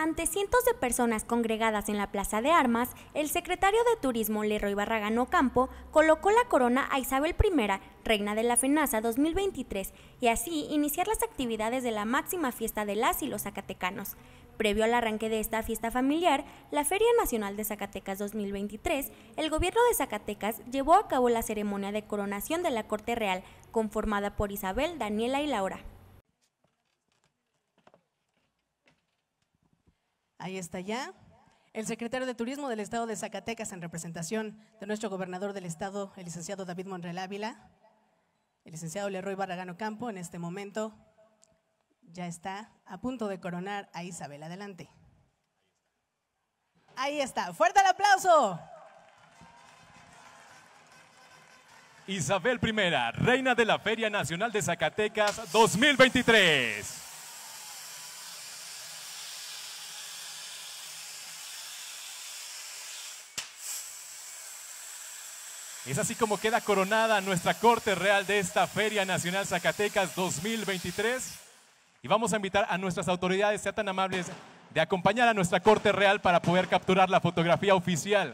Ante cientos de personas congregadas en la Plaza de Armas, el secretario de Turismo Leroy Barragán Ocampo colocó la corona a Isabel I, reina de la FENASA 2023, y así iniciar las actividades de la máxima fiesta de las y los zacatecanos. Previo al arranque de esta fiesta familiar, la Feria Nacional de Zacatecas 2023, el gobierno de Zacatecas llevó a cabo la ceremonia de coronación de la Corte Real, conformada por Isabel, Daniela y Laura. Ahí está ya. El secretario de Turismo del Estado de Zacatecas, en representación de nuestro gobernador del Estado, el licenciado David Monreal Ávila, el licenciado Leroy Barragano Campo, en este momento ya está a punto de coronar a Isabel. Adelante. Ahí está. Fuerte el aplauso. Isabel I, reina de la Feria Nacional de Zacatecas 2023. Es así como queda coronada nuestra corte real de esta Feria Nacional Zacatecas 2023. Y vamos a invitar a nuestras autoridades, sean tan amables, de acompañar a nuestra corte real para poder capturar la fotografía oficial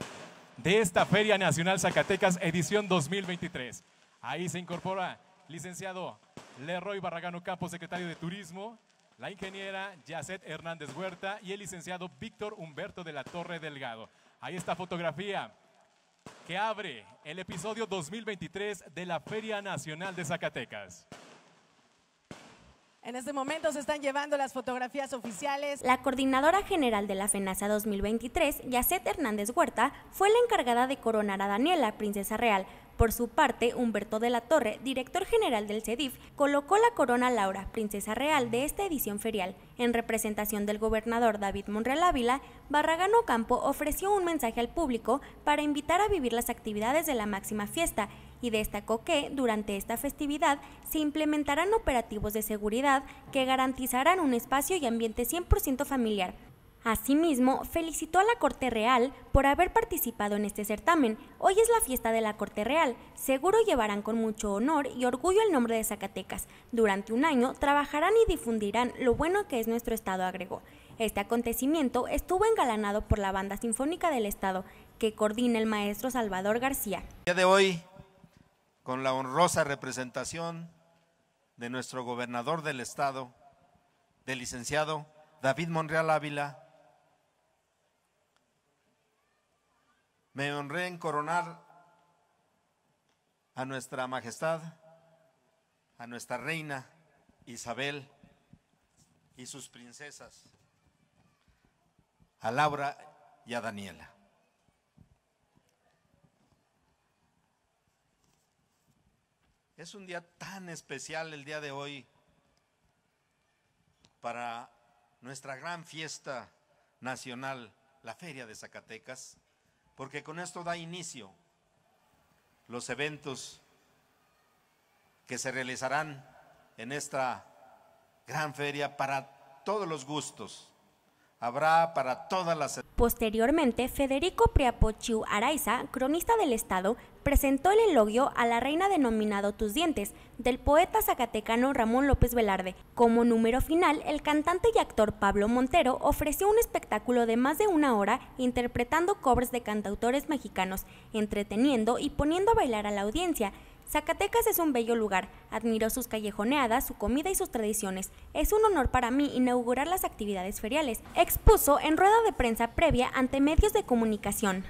de esta Feria Nacional Zacatecas edición 2023. Ahí se incorpora licenciado Leroy Barragano Campos, secretario de Turismo, la ingeniera Yacet Hernández Huerta y el licenciado Víctor Humberto de la Torre Delgado. Ahí está fotografía que abre el episodio 2023 de la Feria Nacional de Zacatecas. En este momento se están llevando las fotografías oficiales. La coordinadora general de la FENASA 2023, Yacet Hernández Huerta, fue la encargada de coronar a Daniela, princesa real, por su parte, Humberto de la Torre, director general del CEDIF, colocó la corona Laura, princesa real de esta edición ferial. En representación del gobernador David Monreal Ávila, Barragán Ocampo ofreció un mensaje al público para invitar a vivir las actividades de la máxima fiesta y destacó que durante esta festividad se implementarán operativos de seguridad que garantizarán un espacio y ambiente 100% familiar Asimismo, felicitó a la Corte Real por haber participado en este certamen. Hoy es la fiesta de la Corte Real. Seguro llevarán con mucho honor y orgullo el nombre de Zacatecas. Durante un año trabajarán y difundirán lo bueno que es nuestro Estado, agregó. Este acontecimiento estuvo engalanado por la Banda Sinfónica del Estado, que coordina el maestro Salvador García. El día de hoy, con la honrosa representación de nuestro gobernador del Estado, del licenciado David Monreal Ávila, Me honré en coronar a nuestra majestad, a nuestra reina Isabel y sus princesas, a Laura y a Daniela. Es un día tan especial el día de hoy para nuestra gran fiesta nacional, la Feria de Zacatecas porque con esto da inicio los eventos que se realizarán en esta gran feria para todos los gustos, habrá para todas las... Posteriormente, Federico Priapochiu Araiza, cronista del Estado, presentó el elogio a la reina denominado Tus Dientes, del poeta zacatecano Ramón López Velarde. Como número final, el cantante y actor Pablo Montero ofreció un espectáculo de más de una hora interpretando covers de cantautores mexicanos, entreteniendo y poniendo a bailar a la audiencia, Zacatecas es un bello lugar. Admiro sus callejoneadas, su comida y sus tradiciones. Es un honor para mí inaugurar las actividades feriales. Expuso en rueda de prensa previa ante medios de comunicación.